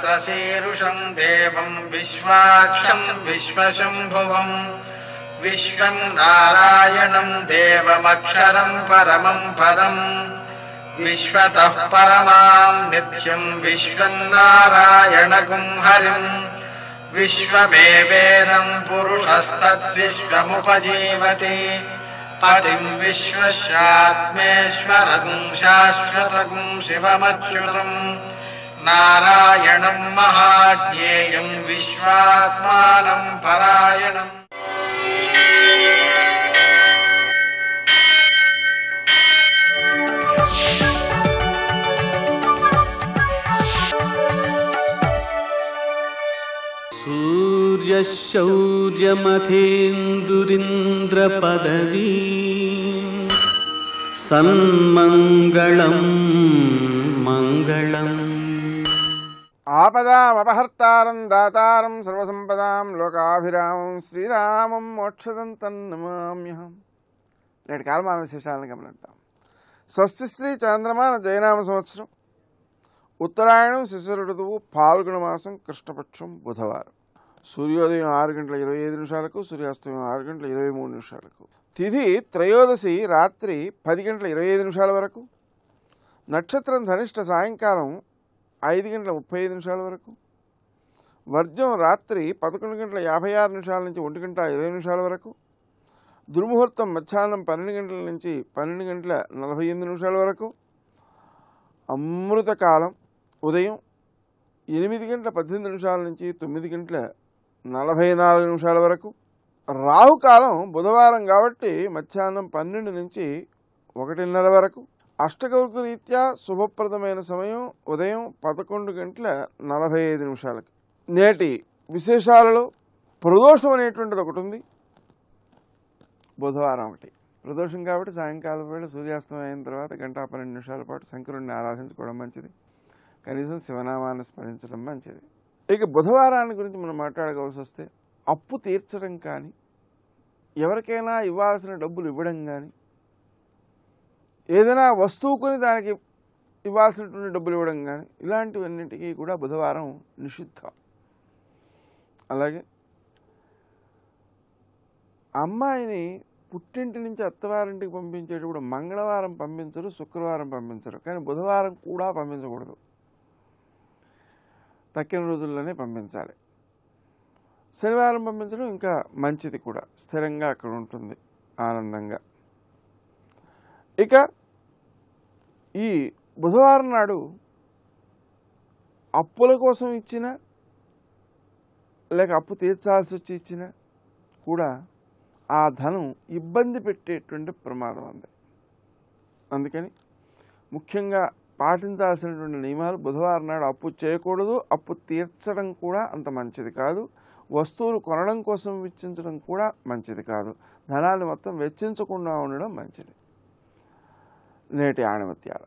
शीरुषम् देवम् विश्वाक्षम् विश्वशम्भुवम् विश्वम् नारायणम् देवमक्षरम् परमम् पदम् विश्वतः परमाम् नित्यम् विश्वम् नारायणकुम् हरिम् विश्वमेवेदम् पुरुषस्तद्विश्वमुपजीवति पतिम् विश्वस्यात्मेश्वरम् शाश्वतगुम् शिवमच्युतम् നാരായണം മഹാജ്ഞേയം വിശ്വാത്മാനം പാരായണം ശൗര്യമധീന്ദുരിന്ദ്രപദവീ സന്മംഗളം മംഗളം ఆపదాం అపహర్తారం దాతారం సర్వసంపదాం లోకాభిరామం శ్రీరామం మోక్షదం తన్నమామ్యహం నేటి కాలమాన విశేషాలను గమనిద్దాం స్వస్తి శ్రీ చంద్రమాన జయనామ సంవత్సరం ఉత్తరాయణం శిశు ఋతువు పాల్గొన మాసం కృష్ణపక్షం బుధవారం సూర్యోదయం ఆరు గంటల ఇరవై ఐదు నిమిషాలకు సూర్యాస్తమయం ఆరు గంటల ఇరవై మూడు నిమిషాలకు తిథి త్రయోదశి రాత్రి పది గంటల ఇరవై ఐదు నిమిషాల వరకు నక్షత్రం ధనిష్ట సాయంకాలం ఐదు గంటల ముప్పై ఐదు నిమిషాల వరకు వర్జం రాత్రి పదకొండు గంటల యాభై ఆరు నిమిషాల నుంచి ఒంటి గంట ఇరవై నిమిషాల వరకు దుర్ముహూర్తం మధ్యాహ్నం పన్నెండు గంటల నుంచి పన్నెండు గంటల నలభై ఎనిమిది నిమిషాల వరకు అమృతకాలం ఉదయం ఎనిమిది గంటల పద్దెనిమిది నిమిషాల నుంచి తొమ్మిది గంటల నలభై నాలుగు నిమిషాల వరకు రాహుకాలం బుధవారం కాబట్టి మధ్యాహ్నం పన్నెండు నుంచి ఒకటిన్నర వరకు అష్టగౌరుకు రీత్యా శుభప్రదమైన సమయం ఉదయం పదకొండు గంటల నలభై ఐదు నిమిషాలకి నేటి విశేషాలలో ప్రదోషం అనేటువంటిది ఒకటి ఉంది బుధవారం ఒకటి ప్రదోషం కాబట్టి సాయంకాలం వేళ సూర్యాస్తమం అయిన తర్వాత గంట పన్నెండు నిమిషాల పాటు శంకరుణ్ణి ఆరాధించుకోవడం మంచిది కనీసం శివనామాన్ని స్మరించడం మంచిది ఇక బుధవారాన్ని గురించి మనం మాట్లాడవలసి వస్తే అప్పు తీర్చడం కానీ ఎవరికైనా ఇవ్వాల్సిన డబ్బులు ఇవ్వడం కానీ ఏదైనా వస్తువు కొని దానికి ఇవ్వాల్సినటువంటి డబ్బులు ఇవ్వడం కానీ ఇలాంటివన్నిటికీ కూడా బుధవారం నిషిద్ధం అలాగే అమ్మాయిని పుట్టింటి నుంచి అత్తవారింటికి పంపించేటప్పుడు మంగళవారం పంపించరు శుక్రవారం పంపించరు కానీ బుధవారం కూడా పంపించకూడదు తక్కిన రోజుల్లోనే పంపించాలి శనివారం పంపించడం ఇంకా మంచిది కూడా స్థిరంగా అక్కడ ఉంటుంది ఆనందంగా ఇక ఈ బుధవారం నాడు అప్పుల కోసం ఇచ్చిన లేక అప్పు తీర్చాల్సి వచ్చి ఇచ్చిన కూడా ఆ ధనం ఇబ్బంది పెట్టేటువంటి ప్రమాదం ఉంది అందుకని ముఖ్యంగా పాటించాల్సినటువంటి నియమాలు బుధవారం నాడు అప్పు చేయకూడదు అప్పు తీర్చడం కూడా అంత మంచిది కాదు వస్తువులు కొనడం కోసం వెచ్చించడం కూడా మంచిది కాదు ధనాన్ని మొత్తం వెచ్చించకుండా ఉండడం మంచిది నేటి ఆణిమత్యాలు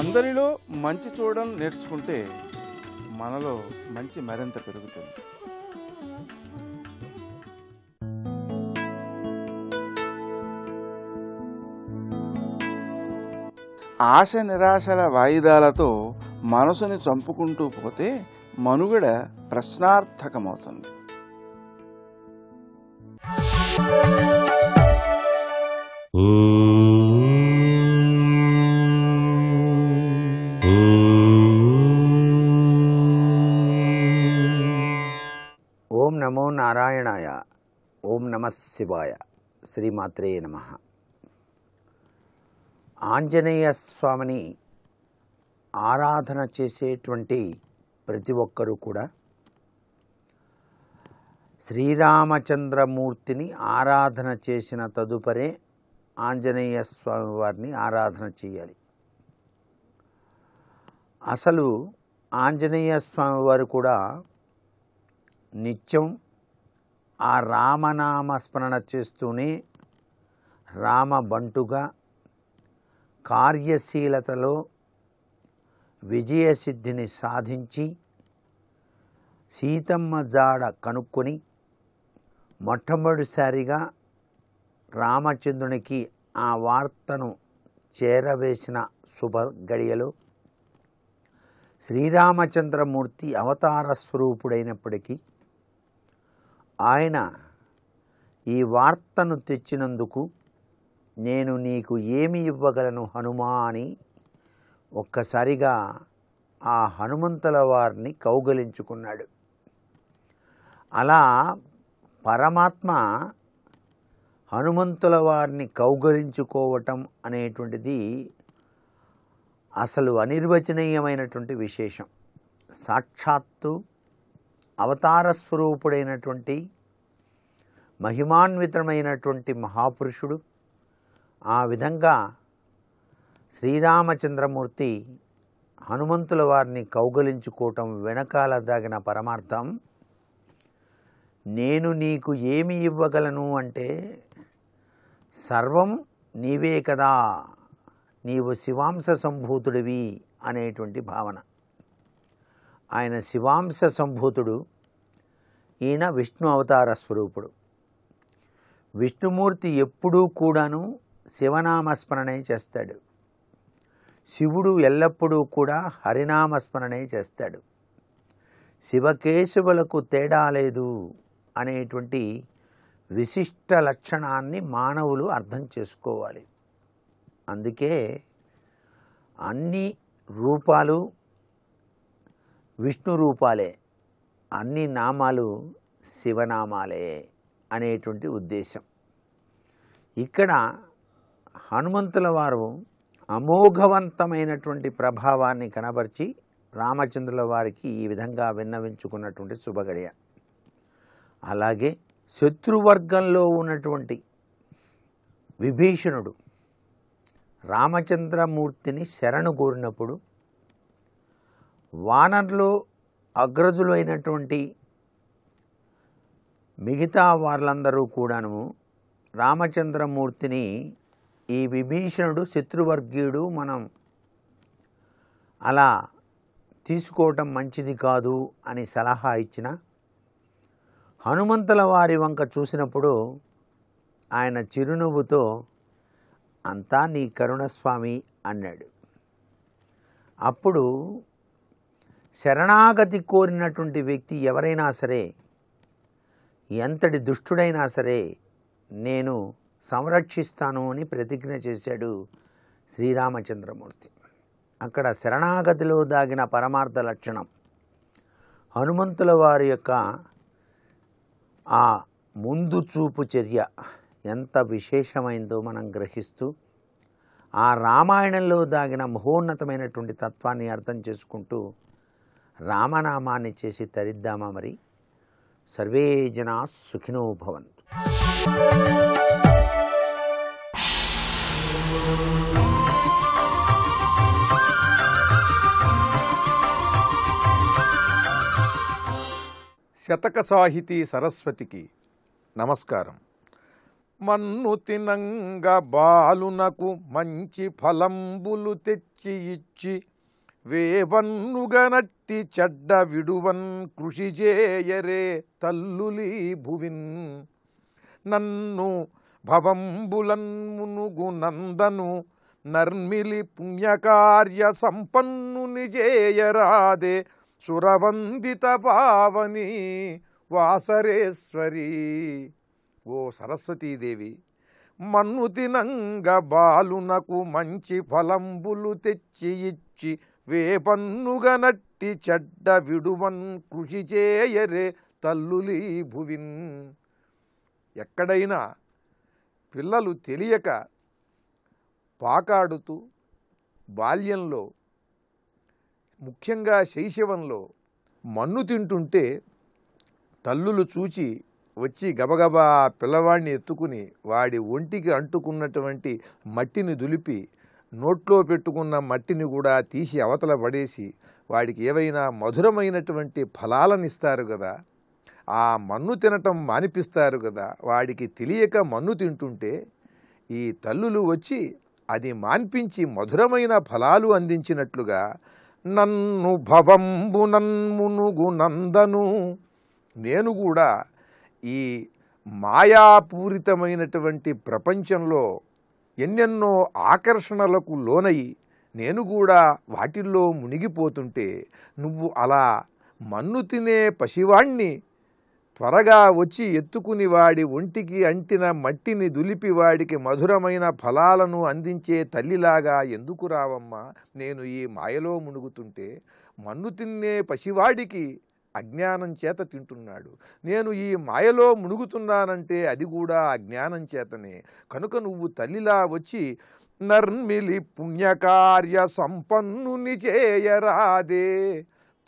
అందరిలో మంచి చూడడం నేర్చుకుంటే మనలో మంచి మరింత పెరుగుతుంది ఆశ నిరాశల వాయిదాలతో మనసుని చంపుకుంటూ పోతే మనుగడ ప్రశ్నార్థకమవుతుంది ఓం నమో నారాయణాయ ఓం నమ శివాయ శ్రీమాత్రే నమ ఆంజనేయ స్వామిని ఆరాధన చేసేటువంటి ప్రతి ఒక్కరూ కూడా శ్రీరామచంద్రమూర్తిని ఆరాధన చేసిన తదుపరే ఆంజనేయ స్వామి వారిని ఆరాధన చేయాలి అసలు ఆంజనేయ స్వామి వారు కూడా నిత్యం ఆ రామనామ స్మరణ చేస్తూనే రామ బంటుగా కార్యశీలతలో విజయసిద్ధిని సాధించి సీతమ్మ జాడ కనుక్కొని మొట్టమొదటిసారిగా రామచంద్రునికి ఆ వార్తను చేరవేసిన శుభ గడియలో శ్రీరామచంద్రమూర్తి అవతార స్వరూపుడైనప్పటికీ ఆయన ఈ వార్తను తెచ్చినందుకు నేను నీకు ఏమి ఇవ్వగలను హనుమా అని ఒక్కసారిగా ఆ హనుమంతుల వారిని కౌగలించుకున్నాడు అలా పరమాత్మ హనుమంతుల వారిని కౌగలించుకోవటం అనేటువంటిది అసలు అనిర్వచనీయమైనటువంటి విశేషం సాక్షాత్తు అవతార స్వరూపుడైనటువంటి మహిమాన్వితమైనటువంటి మహాపురుషుడు ఆ విధంగా శ్రీరామచంద్రమూర్తి హనుమంతుల వారిని కౌగలించుకోవటం వెనకాల దాగిన పరమార్థం నేను నీకు ఏమి ఇవ్వగలను అంటే సర్వం నీవే కదా నీవు శివాంశ సంభూతుడివి అనేటువంటి భావన ఆయన శివాంశ సంభూతుడు ఈయన విష్ణు అవతార స్వరూపుడు విష్ణుమూర్తి ఎప్పుడూ కూడాను శివనామస్మరణే చేస్తాడు శివుడు ఎల్లప్పుడూ కూడా హరినామస్మరణే చేస్తాడు శివకేశవులకు తేడా లేదు అనేటువంటి విశిష్ట లక్షణాన్ని మానవులు అర్థం చేసుకోవాలి అందుకే అన్ని రూపాలు విష్ణు రూపాలే అన్ని నామాలు శివనామాలే అనేటువంటి ఉద్దేశం ఇక్కడ హనుమంతుల వారు అమోఘవంతమైనటువంటి ప్రభావాన్ని కనబరిచి రామచంద్రుల వారికి ఈ విధంగా విన్నవించుకున్నటువంటి శుభగడియ అలాగే శత్రువర్గంలో ఉన్నటువంటి విభీషణుడు రామచంద్రమూర్తిని శరణు కోరినప్పుడు వానర్లో అగ్రజులైనటువంటి మిగతా వాళ్ళందరూ కూడాను రామచంద్రమూర్తిని ఈ విభీషణుడు శత్రువర్గీయుడు మనం అలా తీసుకోవటం మంచిది కాదు అని సలహా ఇచ్చిన హనుమంతుల వారి వంక చూసినప్పుడు ఆయన చిరునవ్వుతో అంతా నీ కరుణస్వామి అన్నాడు అప్పుడు శరణాగతి కోరినటువంటి వ్యక్తి ఎవరైనా సరే ఎంతటి దుష్టుడైనా సరే నేను సంరక్షిస్తాను అని ప్రతిజ్ఞ చేశాడు శ్రీరామచంద్రమూర్తి అక్కడ శరణాగతిలో దాగిన పరమార్థ లక్షణం హనుమంతుల వారి యొక్క ఆ ముందు చూపు చర్య ఎంత విశేషమైందో మనం గ్రహిస్తూ ఆ రామాయణంలో దాగిన మహోన్నతమైనటువంటి తత్వాన్ని అర్థం చేసుకుంటూ రామనామాన్ని చేసి తరిద్దామా మరి సర్వే జనా సుఖినో భవంతు శతక సాహితీ సరస్వతికి నమస్కారం మన్ను తినంగ బాలునకు మంచి ఫలంబులు తెచ్చి ఇచ్చి వేవన్నుగనట్టి చెడ్డ విడువన్ కృషి చేయరే తల్లులీ భువిన్ నన్ను భవంబులన్మునుగు నందను నర్మిలి పుణ్యకార్య సంపన్నుని చేయరాదే సురవందిత పావని వాసరేశ్వరి ఓ సరస్వతీదేవి మన్ను తినంగ బాలునకు మంచి ఫలంబులు తెచ్చి ఇచ్చి వేపన్నుగ నట్టి చెడ్డ విడువన్ కృషి చేయరే తల్లులి భువిన్ ఎక్కడైనా పిల్లలు తెలియక పాకాడుతూ బాల్యంలో ముఖ్యంగా శైశవంలో మన్ను తింటుంటే తల్లులు చూచి వచ్చి గబగబా పిల్లవాడిని ఎత్తుకుని వాడి ఒంటికి అంటుకున్నటువంటి మట్టిని దులిపి నోట్లో పెట్టుకున్న మట్టిని కూడా తీసి అవతల పడేసి వాడికి ఏవైనా మధురమైనటువంటి ఫలాలను ఇస్తారు కదా ఆ మన్ను తినటం మానిపిస్తారు కదా వాడికి తెలియక మన్ను తింటుంటే ఈ తల్లులు వచ్చి అది మాన్పించి మధురమైన ఫలాలు అందించినట్లుగా నన్ను భవంబు నన్మునుగు నందను నేను కూడా ఈ మాయాపూరితమైనటువంటి ప్రపంచంలో ఎన్నెన్నో ఆకర్షణలకు లోనై నేను కూడా వాటిల్లో మునిగిపోతుంటే నువ్వు అలా మన్ను తినే పసివాణ్ణి త్వరగా వచ్చి ఎత్తుకుని వాడి ఒంటికి అంటిన మట్టిని దులిపి వాడికి మధురమైన ఫలాలను అందించే తల్లిలాగా ఎందుకు రావమ్మా నేను ఈ మాయలో మునుగుతుంటే మన్ను తిన్నే పసివాడికి అజ్ఞానం చేత తింటున్నాడు నేను ఈ మాయలో మునుగుతున్నానంటే అది కూడా అజ్ఞానం చేతనే కనుక నువ్వు తల్లిలా వచ్చి నర్మిలి పుణ్యకార్య సంపన్నుని చేయరాదే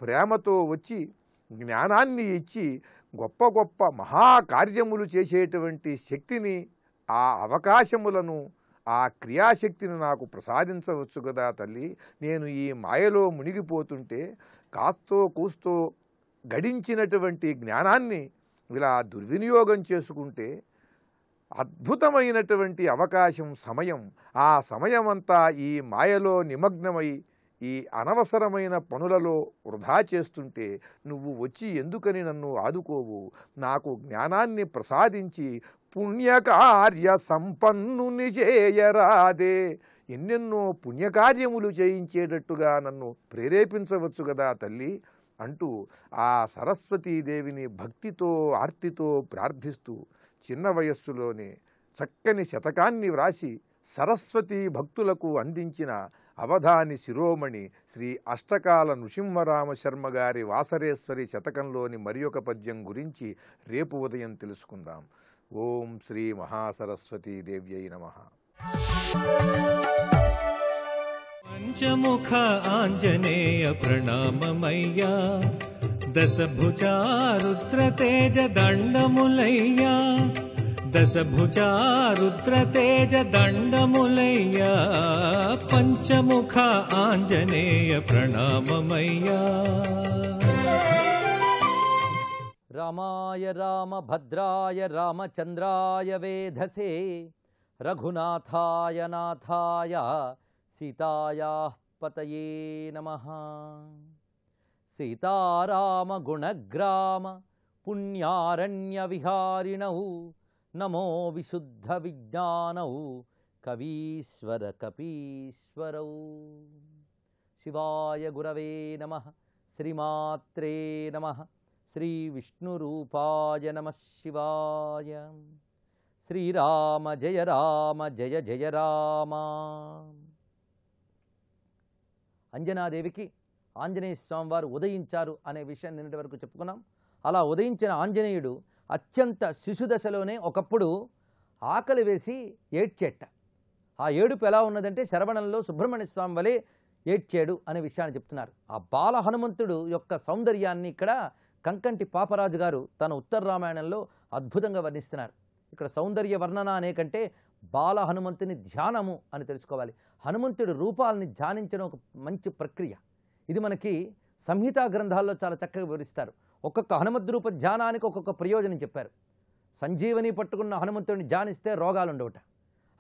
ప్రేమతో వచ్చి జ్ఞానాన్ని ఇచ్చి గొప్ప గొప్ప మహాకార్యములు చేసేటువంటి శక్తిని ఆ అవకాశములను ఆ క్రియాశక్తిని నాకు ప్రసాదించవచ్చు కదా తల్లి నేను ఈ మాయలో మునిగిపోతుంటే కాస్తో కూస్తో గడించినటువంటి జ్ఞానాన్ని ఇలా దుర్వినియోగం చేసుకుంటే అద్భుతమైనటువంటి అవకాశం సమయం ఆ సమయమంతా ఈ మాయలో నిమగ్నమై ఈ అనవసరమైన పనులలో వృధా చేస్తుంటే నువ్వు వచ్చి ఎందుకని నన్ను ఆదుకోవు నాకు జ్ఞానాన్ని ప్రసాదించి పుణ్యకార్య సంపన్నుని చేయరాదే ఎన్నెన్నో పుణ్యకార్యములు చేయించేటట్టుగా నన్ను ప్రేరేపించవచ్చు కదా తల్లి అంటూ ఆ సరస్వతీదేవిని భక్తితో ఆర్తితో ప్రార్థిస్తూ చిన్న వయస్సులోనే చక్కని శతకాన్ని వ్రాసి సరస్వతీ భక్తులకు అందించిన అవధాని శిరోమణి శ్రీ అష్టకాల నృసింహరామ శర్మ గారి వాసరేశ్వరి శతకంలోని మరి ఒక పద్యం గురించి రేపు ఉదయం తెలుసుకుందాం ఓం శ్రీ మహాసరస్వతీ దేవ్యై నమ పంచముఖ ఆంజనేయ ప్రణామమయ్యా దశభుజారుద్రతేజ దండములయ్యా भुचारुद्रतेजदण्डमुलय्या आञ्जनेय प्रणाममय्या रामाय रामभद्राय रामचन्द्राय वेधसे रघुनाथाय नाथाय सीतायाः पतये नमः सीताराम गुणग्राम पुण्यारण्यविहारिणौ నమో విశుద్ధ విజ్ఞానౌ కవీశ్వర కపీశ్వరౌ శివాయ గురవే నమ శ్రీమాత్రే నమ శ్రీ విష్ణురూపాయ నమ శివాయ శ్రీరామ జయ రామ జయ జయ రామ అంజనాదేవికి ఆంజనేయ స్వామివారు ఉదయించారు అనే విషయం నిన్నటి వరకు చెప్పుకున్నాం అలా ఉదయించిన ఆంజనేయుడు అత్యంత శిశుదశలోనే ఒకప్పుడు ఆకలి వేసి ఏడ్చేట ఆ ఏడుపు ఎలా ఉన్నదంటే శరవణంలో సుబ్రహ్మణ్య స్వామి వలె ఏడ్చాడు అనే విషయాన్ని చెప్తున్నారు ఆ బాల హనుమంతుడు యొక్క సౌందర్యాన్ని ఇక్కడ కంకంటి పాపరాజు గారు తన ఉత్తర రామాయణంలో అద్భుతంగా వర్ణిస్తున్నారు ఇక్కడ సౌందర్య వర్ణన అనే కంటే బాల హనుమంతుని ధ్యానము అని తెలుసుకోవాలి హనుమంతుడి రూపాలని ధ్యానించడం ఒక మంచి ప్రక్రియ ఇది మనకి సంహితా గ్రంథాల్లో చాలా చక్కగా వివరిస్తారు ఒక్కొక్క హనుమద్రూప ధ్యానానికి ఒక్కొక్క ప్రయోజనం చెప్పారు సంజీవని పట్టుకున్న హనుమంతుడిని ధ్యానిస్తే రోగాలు ఉండవట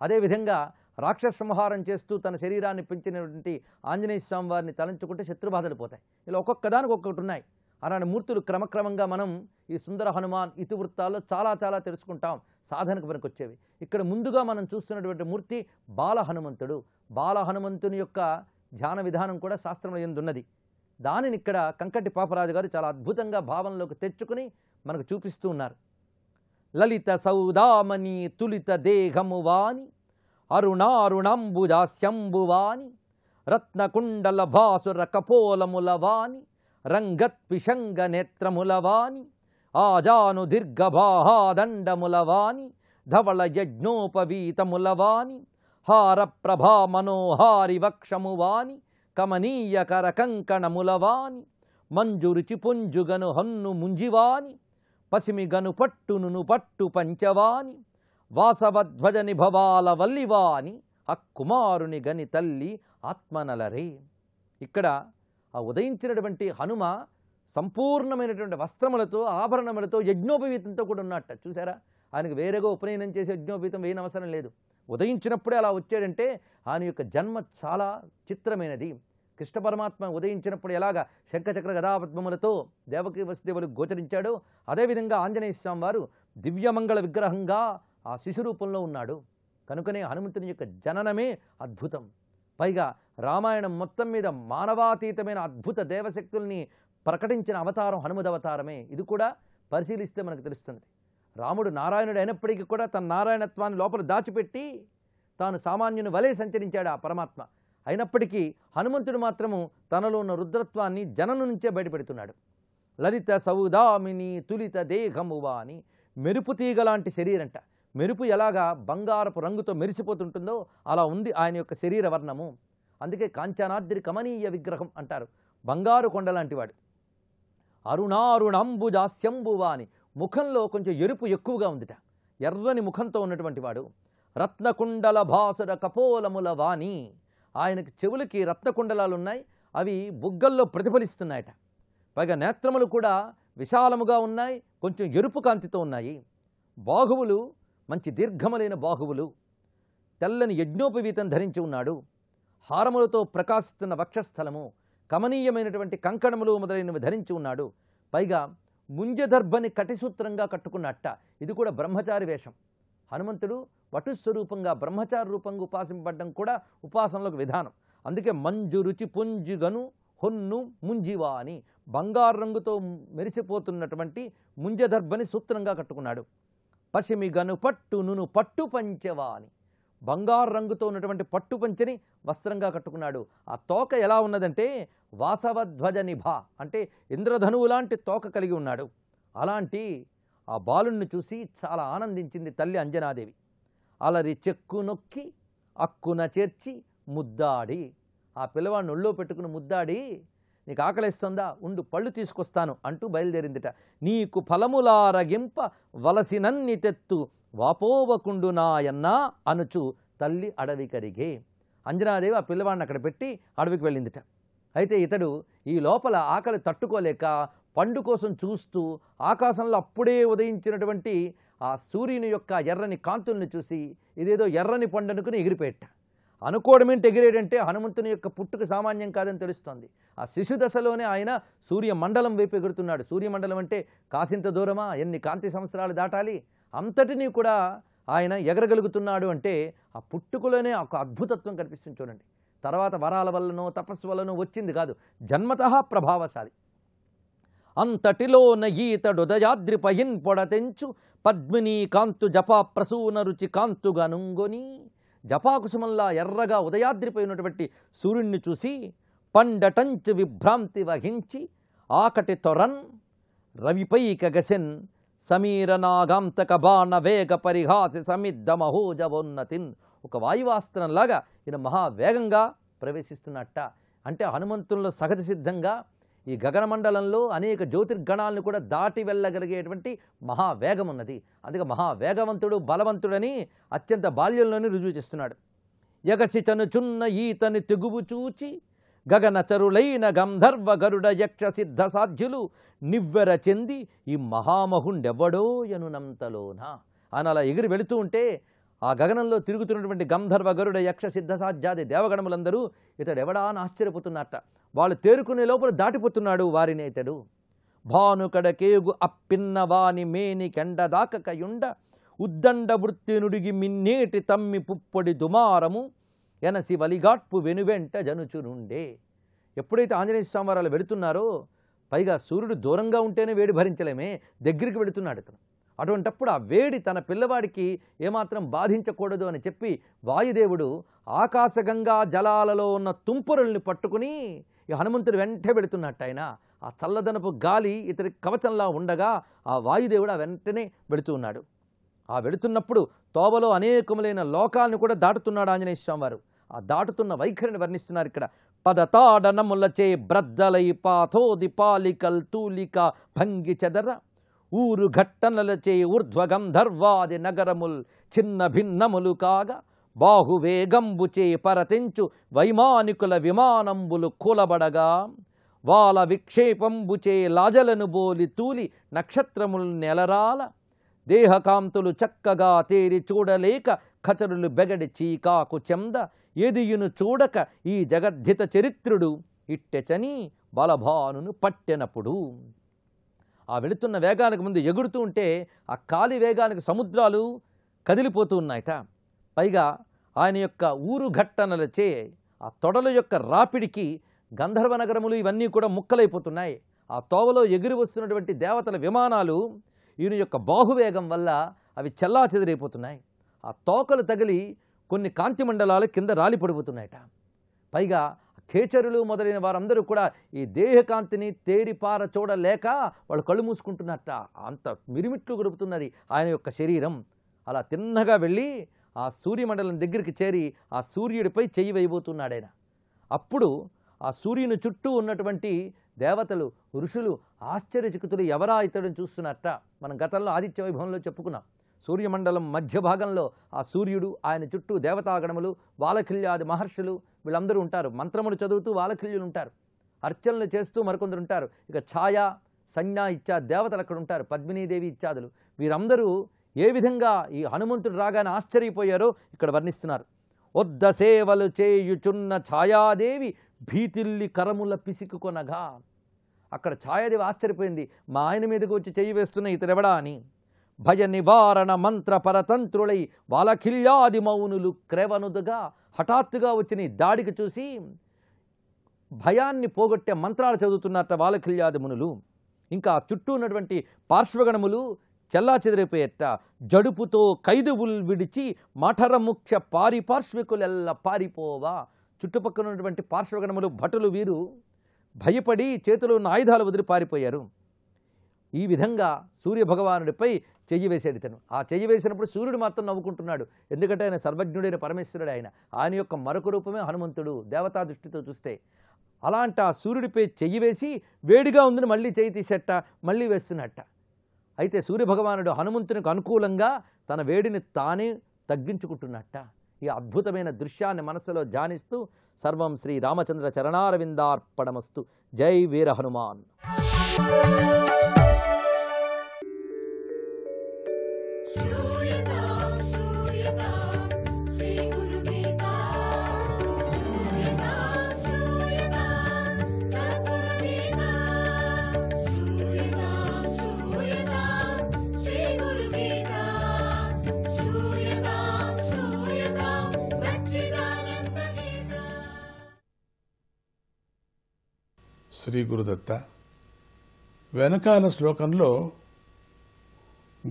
అదేవిధంగా రాక్షస సంహారం చేస్తూ తన శరీరాన్ని పెంచినటువంటి ఆంజనేయ స్వామి వారిని తలంచుకుంటే శత్రుబాధలు పోతాయి ఇలా ఒక్కొక్కదానికి ఒక్కొక్కటి ఉన్నాయి అలాంటి మూర్తులు క్రమక్రమంగా మనం ఈ సుందర హనుమాన్ ఇతివృత్తాల్లో చాలా చాలా తెలుసుకుంటాం సాధనకు పనికి వచ్చేవి ఇక్కడ ముందుగా మనం చూస్తున్నటువంటి మూర్తి బాల హనుమంతుడు బాల హనుమంతుని యొక్క ధ్యాన విధానం కూడా శాస్త్రంలో ఎందున్నది దానిని ఇక్కడ కంకటి పాపరాజు గారు చాలా అద్భుతంగా భావంలోకి తెచ్చుకుని మనకు చూపిస్తూ ఉన్నారు లలిత సౌదామని తులిత దేహము వాని అరుణారుణంబుజాస్యంబువాని రత్నకుండల భాసుర కపోలముల వాని రంగత్పిషంగ నేత్రముల వాని ఆజాను దీర్ఘభాహాదండముల వాని ధవళ యజ్ఞోపవీతముల వాని హార ప్రభా మనోహారి వక్షము వాని కమనీయకర కంకణములవాని మంజురుచి పుంజుగను హన్ను ముంజివాని పసిమిగను పట్టును పట్టు పంచవాని వాసవధ్వజని భవాల వల్లివాని హక్కుమారుని గని తల్లి ఆత్మనలరే ఇక్కడ ఆ ఉదయించినటువంటి హనుమ సంపూర్ణమైనటువంటి వస్త్రములతో ఆభరణములతో యజ్ఞోపవీతంతో కూడా ఉన్నట్ట చూసారా ఆయనకు వేరేగా ఉపనయనం చేసి యజ్ఞోపీతం వేయనవసరం లేదు ఉదయించినప్పుడే అలా వచ్చాడంటే ఆయన యొక్క జన్మ చాలా చిత్రమైనది కృష్ణ పరమాత్మ ఉదయించినప్పుడు ఎలాగ శంఖచక్ర గదాపద్మములతో దేవకీ వసుదేవులు గోచరించాడో అదేవిధంగా ఆంజనేయ స్వామి వారు దివ్యమంగళ విగ్రహంగా ఆ శిశు రూపంలో ఉన్నాడు కనుకనే హనుమంతుని యొక్క జననమే అద్భుతం పైగా రామాయణం మొత్తం మీద మానవాతీతమైన అద్భుత దేవశక్తుల్ని ప్రకటించిన అవతారం హనుమదవతారమే ఇది కూడా పరిశీలిస్తే మనకు తెలుస్తుంది రాముడు నారాయణుడు అయినప్పటికీ కూడా తన నారాయణత్వాన్ని లోపల దాచిపెట్టి తాను సామాన్యుని వలె సంచరించాడు ఆ పరమాత్మ అయినప్పటికీ హనుమంతుడు మాత్రము తనలో ఉన్న రుద్రత్వాన్ని జనను నుంచే బయటపెడుతున్నాడు లలిత సౌదామిని తులిత దేహమువా అని మెరుపు తీగ లాంటి శరీరంట మెరుపు ఎలాగా బంగారపు రంగుతో మెరిసిపోతుంటుందో అలా ఉంది ఆయన యొక్క శరీర వర్ణము అందుకే కాంచనాద్రి కమనీయ విగ్రహం అంటారు బంగారు కొండ లాంటివాడు అరుణారుణంబుజాస్యంబువా అని ముఖంలో కొంచెం ఎరుపు ఎక్కువగా ఉందిట ఎర్రని ముఖంతో ఉన్నటువంటి వాడు రత్నకుండల భాసుర కపోలముల వాణి ఆయనకి చెవులకి రత్నకుండలాలు ఉన్నాయి అవి బుగ్గల్లో ప్రతిఫలిస్తున్నాయట పైగా నేత్రములు కూడా విశాలముగా ఉన్నాయి కొంచెం ఎరుపు కాంతితో ఉన్నాయి బాహువులు మంచి దీర్ఘములైన బాహువులు తెల్లని యజ్ఞోపవీతం ధరించి ఉన్నాడు హారములతో ప్రకాశిస్తున్న వక్షస్థలము కమనీయమైనటువంటి కంకణములు మొదలైనవి ధరించి ఉన్నాడు పైగా ముంజదర్భని కటిసూత్రంగా కట్టుకున్న అట్ట ఇది కూడా బ్రహ్మచారి వేషం హనుమంతుడు వటుస్వరూపంగా బ్రహ్మచారి రూపంగా ఉపాసింపడ్డం కూడా ఉపాసనలకు విధానం అందుకే మంజు రుచి పుంజుగను హొన్ను ముంజివా అని బంగారు రంగుతో మెరిసిపోతున్నటువంటి ముంజదర్భని సూత్రంగా కట్టుకున్నాడు పసిమి గను పట్టు నును పట్టు పంచవా అని బంగారు రంగుతో ఉన్నటువంటి పట్టు పంచని వస్త్రంగా కట్టుకున్నాడు ఆ తోక ఎలా ఉన్నదంటే వాసవధ్వజ నిభ అంటే ఇంద్రధనువు లాంటి తోక కలిగి ఉన్నాడు అలాంటి ఆ బాలుణ్ణి చూసి చాలా ఆనందించింది తల్లి అంజనాదేవి అలరి చెక్కు నొక్కి అక్కున చేర్చి ముద్దాడి ఆ పిల్లవాడిని ఒళ్ళో పెట్టుకుని ముద్దాడి నీకు ఆకలిస్తుందా ఉండు పళ్ళు తీసుకొస్తాను అంటూ బయలుదేరిందిట నీకు ఫలములారగింప వలసినన్ని తెత్తు వాపోవకుండు నాయన్నా అనుచు తల్లి కరిగే అంజనాదేవి ఆ పిల్లవాడిని అక్కడ పెట్టి అడవికి వెళ్ళిందిట అయితే ఇతడు ఈ లోపల ఆకలి తట్టుకోలేక పండు కోసం చూస్తూ ఆకాశంలో అప్పుడే ఉదయించినటువంటి ఆ సూర్యుని యొక్క ఎర్రని కాంతుల్ని చూసి ఇదేదో ఎర్రని పండు అనుకుని ఎగిరిపోయేట అనుకోవడమే టెగిరేడ్ అంటే హనుమంతుని యొక్క పుట్టుకు సామాన్యం కాదని తెలుస్తోంది ఆ శిశు దశలోనే ఆయన సూర్యమండలం వైపు ఎగురుతున్నాడు సూర్యమండలం అంటే కాసింత దూరమా ఎన్ని కాంతి సంవత్సరాలు దాటాలి అంతటినీ కూడా ఆయన ఎగరగలుగుతున్నాడు అంటే ఆ పుట్టుకలోనే ఒక అద్భుతత్వం కనిపిస్తుంది చూడండి తర్వాత వరాల వల్లనో తపస్సు వల్లనో వచ్చింది కాదు జన్మత ప్రభావశాలి నయీతడు ఉదయాద్రి పయిన్ పొడతెంచు పద్మిని కాంతు జపా ప్రసూన రుచి కాంతుగా నుంగొని జపాకుసుమంలా ఎర్రగా ఉదయాద్రిపోయినటువంటి సూర్యుణ్ణి సూర్యుడిని చూసి పండటంచు విభ్రాంతి వహించి ఆకటి తొరన్ రవిపై కగసెన్ నాగాంతక బాణ వేగ పరిహాసి మహోజవోన్నతిన్ ఒక వాయువాస్త్రంలాగా ఈయన మహావేగంగా ప్రవేశిస్తున్నట్ట అంటే హనుమంతుల్లో సహజ సిద్ధంగా ఈ గగనమండలంలో అనేక జ్యోతిర్గణాలను కూడా దాటి వెళ్ళగలిగేటువంటి మహావేగం ఉన్నది అందుకే మహావేగవంతుడు బలవంతుడని అత్యంత బాల్యంలోనే రుజువు చేస్తున్నాడు తను చున్న ఈతని తెగువు చూచి గగనచరులైన గంధర్వ గరుడ యక్ష సిద్ధ సాధ్యులు నివ్వెర చెంది ఈ మహామహుండెవ్వడో యనునంతలోన అని అలా ఎగిరి వెళుతూ ఉంటే ఆ గగనంలో తిరుగుతున్నటువంటి గంధర్వ గరుడ యక్ష సిద్ధ సాధ్యాది దేవగణములందరూ ఇతడెవడా అని ఆశ్చర్యపోతున్నట్ట వాళ్ళు తేరుకునే లోపల దాటిపోతున్నాడు వారిని ఇతడు భానుకడ కేగు అప్పిన్నవాని మేని కెండదాకకయుండ ఉద్దండ వృత్తి నుడిగి మిన్నేటి తమ్మి పుప్పొడి దుమారము ఎనసి వలిగాట్పు వెనువెంట జనుచునుండే ఎప్పుడైతే ఆంజనేయ స్వామి వారు వెళుతున్నారో పైగా సూర్యుడు దూరంగా ఉంటేనే వేడి భరించలేమే దగ్గరికి వెళుతున్నాడు ఇతను అటువంటప్పుడు ఆ వేడి తన పిల్లవాడికి ఏమాత్రం బాధించకూడదు అని చెప్పి వాయుదేవుడు ఆకాశగంగా జలాలలో ఉన్న తుంపురుల్ని పట్టుకుని ఈ హనుమంతుడు వెంట వెళుతున్నట్టు ఆయన ఆ చల్లదనపు గాలి ఇతడి కవచంలా ఉండగా ఆ వాయుదేవుడు ఆ వెంటనే వెళుతూ ఉన్నాడు ఆ వెళుతున్నప్పుడు తోవలో అనేకములైన లోకాలను కూడా దాటుతున్నాడు ఆంజనేయ వారు ఆ దాటుతున్న వైఖరిని వర్ణిస్తున్నారు ఇక్కడ పదతాడనములచే బ్రద్దలై పాథోది పాలికల్ తూలిక భంగి చెదర ఊరు ఘట్టనలచే ఊర్ధ్వగంధర్వాది నగరముల్ చిన్న భిన్నములు కాగా బాహువేగంబుచే పరతించు వైమానికుల విమానంబులు కూలబడగా వాల విక్షేపంబుచే లాజలను బోలి తూలి నక్షత్రముల్ నెలరాల దేహకాంతులు చక్కగా తేరి చూడలేక ఖచరులు బెగడి చీకాకు చెంద ఎదియును చూడక ఈ జగద్ధిత చరిత్రుడు ఇట్టెచని బలభానును పట్టెనప్పుడు ఆ వెళుతున్న వేగానికి ముందు ఎగురుతూ ఉంటే ఆ కాలి వేగానికి సముద్రాలు కదిలిపోతూ ఉన్నాయట పైగా ఆయన యొక్క ఊరు ఘట్టనలచే ఆ తొడల యొక్క రాపిడికి గంధర్వ నగరములు ఇవన్నీ కూడా ముక్కలైపోతున్నాయి ఆ తోవలో ఎగిరి వస్తున్నటువంటి దేవతల విమానాలు ఈయన యొక్క బాహువేగం వల్ల అవి చల్లా చెదిరైపోతున్నాయి ఆ తోకలు తగిలి కొన్ని కాంతి మండలాలు కింద పడిపోతున్నాయట పైగా ఖేచరులు మొదలైన వారందరూ కూడా ఈ దేహకాంతిని తేరిపార చూడలేక వాళ్ళు కళ్ళు మూసుకుంటున్నట్ట అంత మిరిమిట్లు గొరుపుతున్నది ఆయన యొక్క శరీరం అలా తిన్నగా వెళ్ళి ఆ సూర్యమండలం దగ్గరికి చేరి ఆ సూర్యుడిపై చెయ్యి వేయబోతున్నాడు ఆయన అప్పుడు ఆ సూర్యుని చుట్టూ ఉన్నటువంటి దేవతలు ఋషులు ఆశ్చర్యచకుతులు ఎవరా ఇతడుని చూస్తున్నట్ట మనం గతంలో ఆదిత్య వైభవంలో చెప్పుకున్నాం సూర్యమండలం మధ్య భాగంలో ఆ సూర్యుడు ఆయన చుట్టూ దేవతాగణములు బాలకిల్యాది మహర్షులు వీళ్ళందరూ ఉంటారు మంత్రములు చదువుతూ వాలకిల్యులు ఉంటారు అర్చనలు చేస్తూ మరికొందరు ఉంటారు ఇక ఛాయ సంజ్ఞ ఇచ్చా దేవతలు అక్కడ ఉంటారు పద్మినీదేవి ఇత్యాదులు వీరందరూ ఏ విధంగా ఈ హనుమంతుడు రాగానే ఆశ్చర్యపోయారో ఇక్కడ వర్ణిస్తున్నారు వద్ద సేవలు చేయుచున్న ఛాయాదేవి భీతిల్లి కరముల కొనగా అక్కడ ఛాయాదేవి ఆశ్చర్యపోయింది మా ఆయన మీదకు వచ్చి చేయి వేస్తున్న ఇతరెవడా అని భయ నివారణ మంత్ర పరతంత్రులై వాలఖిల్యాది మౌనులు క్రేవనుదుగా హఠాత్తుగా వచ్చిన దాడికి చూసి భయాన్ని పోగొట్టే మంత్రాలు చదువుతున్నట్ట వాలఖిల్యాది మునులు ఇంకా చుట్టూ ఉన్నటువంటి పార్శ్వగణములు చల్లా చెదిరిపోయేట జడుపుతో ఖైదువులు విడిచి మఠర ముఖ్య పారిపార్శ్వికులెల్ల పారిపోవా చుట్టుపక్కల ఉన్నటువంటి పార్శ్వగణములు భటులు వీరు భయపడి చేతిలో ఉన్న ఆయుధాలు వదిలి పారిపోయారు ఈ విధంగా సూర్యభగవానుడిపై చెయ్యి వేసాడు తను ఆ చెయ్యి వేసినప్పుడు సూర్యుడు మాత్రం నవ్వుకుంటున్నాడు ఎందుకంటే ఆయన సర్వజ్ఞుడైన పరమేశ్వరుడు ఆయన ఆయన యొక్క మరొక రూపమే హనుమంతుడు దేవతా దృష్టితో చూస్తే అలాంటి ఆ సూర్యుడిపై చెయ్యి వేసి వేడిగా ఉందని మళ్ళీ చెయ్యి తీసేట మళ్ళీ వేస్తున్నట్ట అయితే సూర్యభగవానుడు హనుమంతునికి అనుకూలంగా తన వేడిని తానే తగ్గించుకుంటున్నట్ట ఈ అద్భుతమైన దృశ్యాన్ని మనసులో ధ్యానిస్తూ సర్వం శ్రీ రామచంద్ర చరణారవిందార్పణమస్తు జై వీర హనుమాన్ శ్రీ గురుదత్త వెనకాల శ్లోకంలో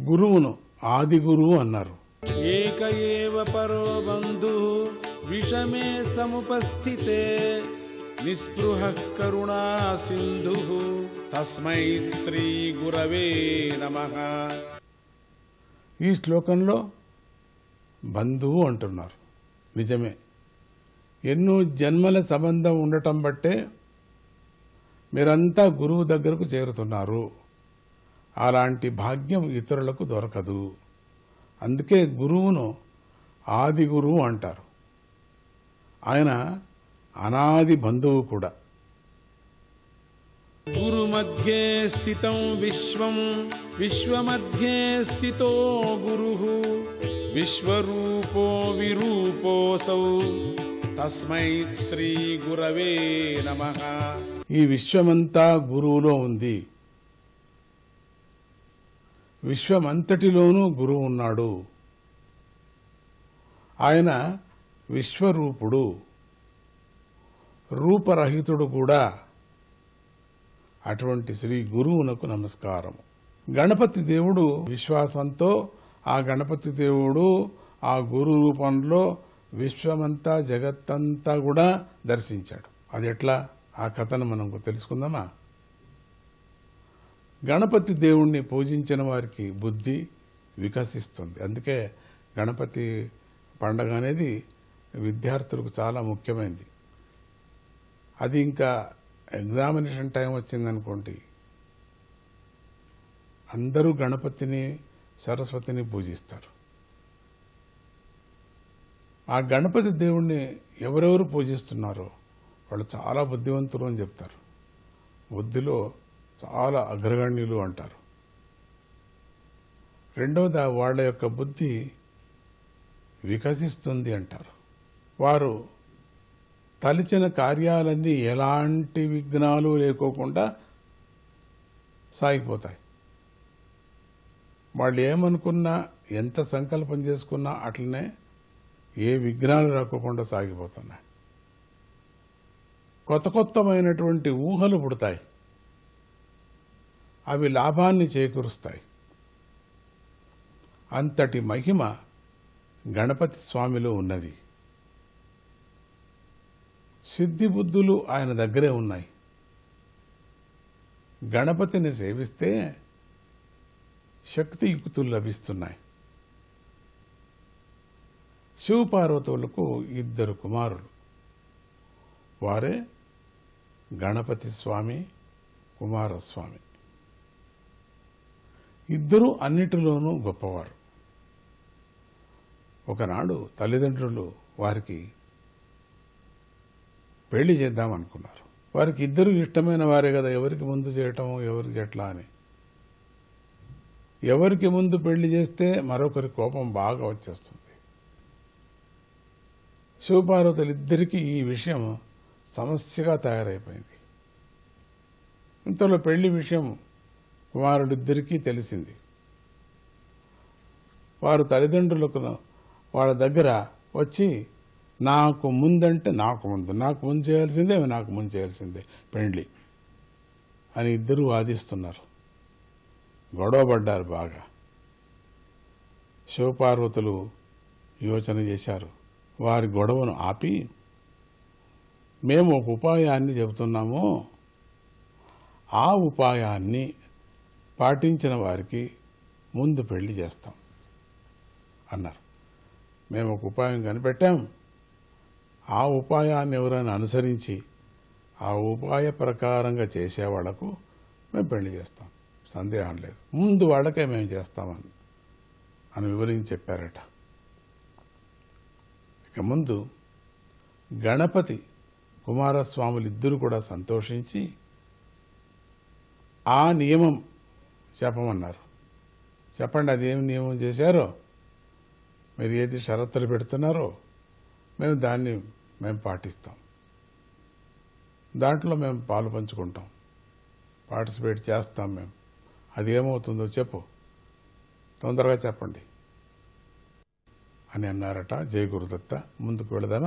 గురువును ఆది గురువు అన్నారు ఏక ఏవ పరో బంధు విషమే సముపస్థితే నిస్పృహ కరుణా సింధు తస్మై శ్రీ గురవే నమ ఈ శ్లోకంలో బంధువు అంటున్నారు నిజమే ఎన్నో జన్మల సంబంధం ఉండటం బట్టే మీరంతా గురువు దగ్గరకు చేరుతున్నారు అలాంటి భాగ్యం ఇతరులకు దొరకదు అందుకే గురువును ఆది గురువు అంటారు ఆయన అనాది బంధువు కూడా గురు మధ్యే స్థితం విశ్వం విశ్వమధ్యే స్థితో గురు విశ్వరూపో విరూపోసౌ తస్మై శ్రీ గురవే నమ ఈ విశ్వమంతా గురువులో ఉంది విశ్వమంతటిలోనూ గురువు ఉన్నాడు ఆయన విశ్వరూపుడు రూపరహితుడు కూడా అటువంటి శ్రీ గురువునకు నమస్కారం గణపతి దేవుడు విశ్వాసంతో ఆ గణపతి దేవుడు ఆ గురు రూపంలో విశ్వమంతా జగత్తంతా కూడా దర్శించాడు అది ఎట్లా ఆ కథను మనం తెలుసుకుందామా గణపతి దేవుణ్ణి పూజించిన వారికి బుద్ధి వికసిస్తుంది అందుకే గణపతి పండగ అనేది విద్యార్థులకు చాలా ముఖ్యమైనది అది ఇంకా ఎగ్జామినేషన్ టైం వచ్చిందనుకోండి అందరూ గణపతిని సరస్వతిని పూజిస్తారు ఆ గణపతి దేవుణ్ణి ఎవరెవరు పూజిస్తున్నారో వాళ్ళు చాలా బుద్ధివంతులు అని చెప్తారు బుద్ధిలో చాలా అగ్రగణ్యులు అంటారు రెండవది వాళ్ళ యొక్క బుద్ధి వికసిస్తుంది అంటారు వారు తలిచిన కార్యాలన్నీ ఎలాంటి విఘ్నాలు లేకోకుండా సాగిపోతాయి వాళ్ళు ఏమనుకున్నా ఎంత సంకల్పం చేసుకున్నా అట్లనే ఏ విఘ్నాలు రాకుండా సాగిపోతున్నాయి కొత్త కొత్తమైనటువంటి ఊహలు పుడతాయి అవి లాభాన్ని చేకూరుస్తాయి అంతటి మహిమ గణపతి స్వామిలో ఉన్నది సిద్ధి బుద్ధులు ఆయన దగ్గరే ఉన్నాయి గణపతిని సేవిస్తే శక్తియుక్తులు లభిస్తున్నాయి శివపార్వతులకు ఇద్దరు కుమారులు వారే గణపతి స్వామి కుమారస్వామి ఇద్దరూ అన్నిటిలోనూ గొప్పవారు ఒకనాడు తల్లిదండ్రులు వారికి పెళ్లి చేద్దామనుకున్నారు వారికి ఇద్దరు ఇష్టమైన వారే కదా ఎవరికి ముందు చేయటం ఎవరికి చెట్లా అని ఎవరికి ముందు పెళ్లి చేస్తే మరొకరి కోపం బాగా వచ్చేస్తుంది శివపార్వతులిద్దరికీ ఈ విషయం సమస్యగా తయారైపోయింది ఇంతలో పెళ్లి విషయం కుమారుడిద్దరికీ తెలిసింది వారు తల్లిదండ్రులకు వాళ్ళ దగ్గర వచ్చి నాకు ముందంటే నాకు ముందు నాకు ముందు చేయాల్సిందే నాకు ముందు చేయాల్సిందే పెండ్లి అని ఇద్దరు వాదిస్తున్నారు గొడవపడ్డారు బాగా శివపార్వతులు యోచన చేశారు వారి గొడవను ఆపి మేము ఒక ఉపాయాన్ని చెబుతున్నాము ఆ ఉపాయాన్ని పాటించిన వారికి ముందు పెళ్లి చేస్తాం అన్నారు మేము ఒక ఉపాయం కనిపెట్టాం ఆ ఉపాయాన్ని ఎవరైనా అనుసరించి ఆ ఉపాయ ప్రకారంగా చేసేవాళ్లకు మేము పెళ్లి చేస్తాం సందేహం లేదు ముందు వాళ్ళకే మేము చేస్తామని అని వివరించి చెప్పారట ఇక ముందు గణపతి కుమారస్వాములిద్దరూ కూడా సంతోషించి ఆ నియమం చెప్పమన్నారు చెప్పండి అదేం నియమం చేశారో మీరు ఏది షరత్తులు పెడుతున్నారో మేము దాన్ని మేము పాటిస్తాం దాంట్లో మేము పాలు పంచుకుంటాం పార్టిసిపేట్ చేస్తాం మేము అదేమవుతుందో చెప్పు తొందరగా చెప్పండి అని అన్నారట జయ గురుదత్త ముందుకు వెళదామా